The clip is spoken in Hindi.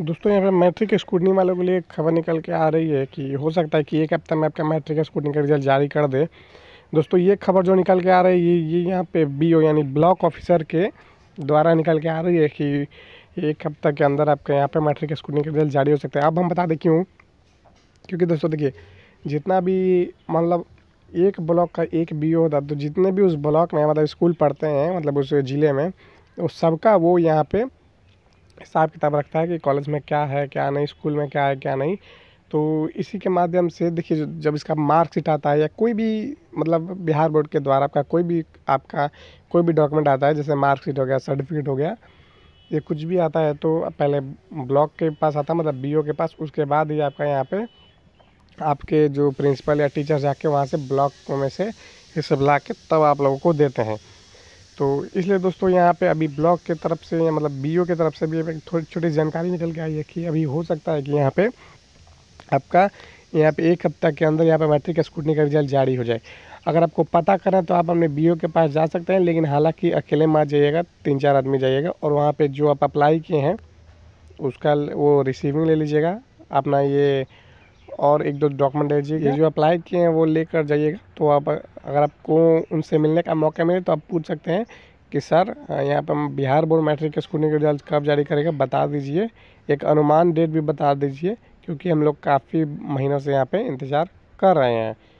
दोस्तों यहाँ पे मैट्रिक स्कूटनी वालों के लिए खबर निकल के आ रही है कि हो सकता है कि एक हफ्ते में आपका मैट्रिक स्कूटनी का रिजल्ट जारी कर दे दोस्तों ये खबर जो निकल के आ रही है ये यहाँ पे बीओ यानी ब्लॉक ऑफिसर के द्वारा निकल के आ रही है कि एक हफ्ता के अंदर आपके यहाँ पर मैट्रिक स्कूटनी का रिजल्ट जारी हो सकता है अब हम बता दें क्यों क्योंकि दोस्तों देखिए जितना भी मतलब एक ब्लॉक का एक बी होता तो जितने भी उस ब्लॉक में मतलब स्कूल पढ़ते हैं मतलब उस ज़िले में उस सबका वो यहाँ पर हिसाब किताब रखता है कि कॉलेज में क्या है क्या नहीं स्कूल में क्या है क्या नहीं तो इसी के माध्यम से देखिए जब इसका मार्कशीट आता है या कोई भी मतलब बिहार बोर्ड के द्वारा आपका कोई भी आपका कोई भी डॉक्यूमेंट आता है जैसे मार्कशीट हो गया सर्टिफिकेट हो गया ये कुछ भी आता है तो पहले ब्लॉक के पास आता मतलब बीओ के पास उसके बाद ही आपका यहाँ पे आपके जो प्रिंसिपल या टीचर जाके वहाँ से ब्लॉक में से ये सब ला के तब आप लोगों को देते हैं तो इसलिए दोस्तों यहाँ पे अभी ब्लॉक के तरफ से या मतलब बीओ के तरफ से भी थोड़ी छोटी जानकारी निकल के आई है कि अभी हो सकता है कि यहाँ पे आपका यहाँ पे एक हफ्ता के अंदर यहाँ पे मैट्रिक स्कूटनी का रिजल्ट जारी हो जाए अगर आपको पता करें तो आप अपने बी के पास जा सकते हैं लेकिन हालाँकि अकेले मार जाइएगा तीन चार आदमी जाइएगा और वहाँ पर जो आप अप्लाई किए हैं उसका वो रिसीविंग ले लीजिएगा अपना ये और एक दो डॉक्यूमेंट लीजिए जो अप्लाई किए हैं वो लेकर जाइएगा तो आप अगर आपको उनसे मिलने का मौका मिले तो आप पूछ सकते हैं कि सर यहाँ पर बिहार बोर्ड मैट्रिक स्कूल के रिजल्ट कब जारी करेगा बता दीजिए एक अनुमान डेट भी बता दीजिए क्योंकि हम लोग काफ़ी महीनों से यहाँ पे इंतज़ार कर रहे हैं